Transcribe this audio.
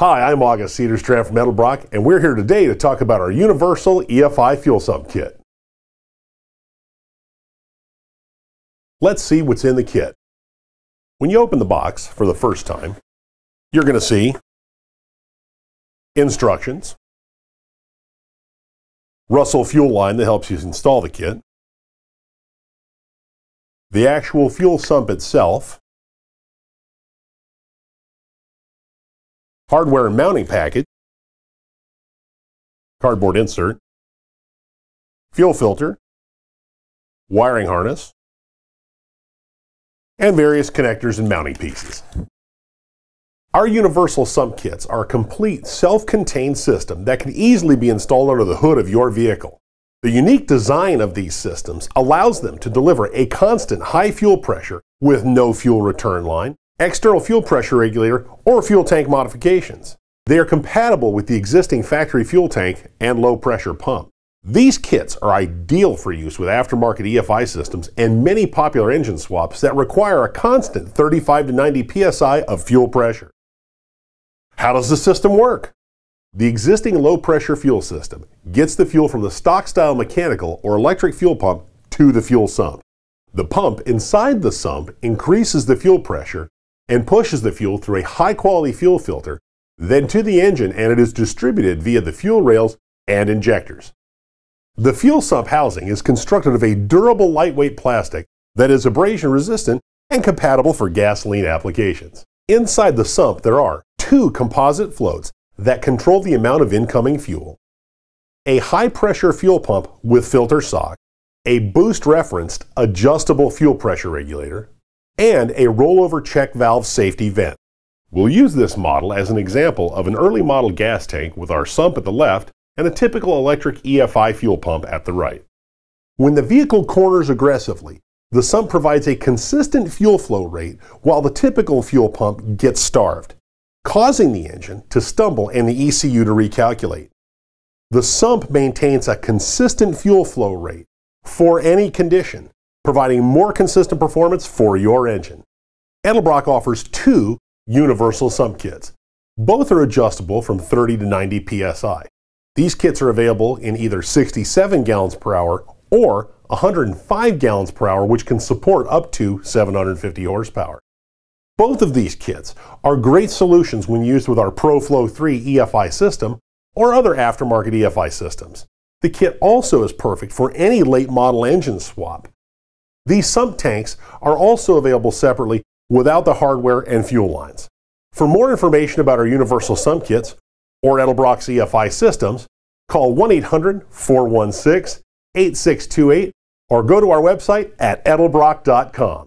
Hi, I'm August Cedarstrand from Edelbrock, and we're here today to talk about our Universal EFI Fuel Sump Kit. Let's see what's in the kit. When you open the box for the first time, you're going to see instructions, Russell fuel line that helps you install the kit, the actual fuel sump itself, hardware mounting package, cardboard insert, fuel filter, wiring harness, and various connectors and mounting pieces. Our universal sump kits are a complete self-contained system that can easily be installed under the hood of your vehicle. The unique design of these systems allows them to deliver a constant high fuel pressure with no fuel return line, external fuel pressure regulator, or fuel tank modifications. They are compatible with the existing factory fuel tank and low pressure pump. These kits are ideal for use with aftermarket EFI systems and many popular engine swaps that require a constant 35 to 90 psi of fuel pressure. How does the system work? The existing low pressure fuel system gets the fuel from the stock style mechanical or electric fuel pump to the fuel sump. The pump inside the sump increases the fuel pressure and pushes the fuel through a high quality fuel filter, then to the engine, and it is distributed via the fuel rails and injectors. The fuel sump housing is constructed of a durable, lightweight plastic that is abrasion resistant and compatible for gasoline applications. Inside the sump, there are two composite floats that control the amount of incoming fuel, a high pressure fuel pump with filter sock, a boost referenced adjustable fuel pressure regulator, and a rollover check valve safety vent. We'll use this model as an example of an early model gas tank with our sump at the left and a typical electric EFI fuel pump at the right. When the vehicle corners aggressively, the sump provides a consistent fuel flow rate while the typical fuel pump gets starved, causing the engine to stumble and the ECU to recalculate. The sump maintains a consistent fuel flow rate for any condition, providing more consistent performance for your engine. Edelbrock offers two universal sump kits. Both are adjustable from 30 to 90 psi. These kits are available in either 67 gallons per hour or 105 gallons per hour, which can support up to 750 horsepower. Both of these kits are great solutions when used with our ProFlow 3 EFI system or other aftermarket EFI systems. The kit also is perfect for any late model engine swap, these sump tanks are also available separately without the hardware and fuel lines. For more information about our universal sump kits or Edelbrock EFI systems, call 1-800-416-8628 or go to our website at edelbrock.com.